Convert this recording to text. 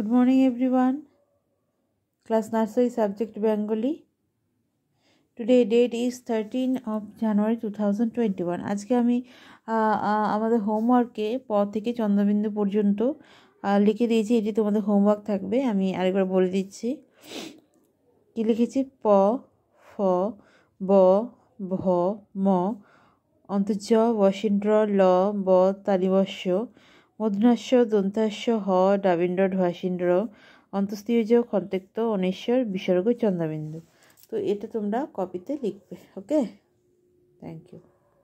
good morning everyone class nursery subject Bengali today date is thirteen of January two thousand twenty one আজকে আমি আমাদের হোমওয়ার্কে প থেকে চন্দ্রবিন্দু পর্যন্ত লিখে দিয়েছি এটি তোমাদের হোমওয়ার্ক থাকবে আমি আরেকবার বলে দিচ্ছি কী লিখেছি প ফ ব ভ ম অন্তর্জ বসিন্দ্র ল ব তালিবস্য মধুনাশ্য দন্তাস্য হ ডাবিন্দ্র ঢুয়াসিন্দ্র অন্তস্তীয় খন্তেক্ত অনেশ্বর বিসর্গ চন্দ্রবিন্দু তো এটা তোমরা কপিতে লিখবে ওকে থ্যাংক ইউ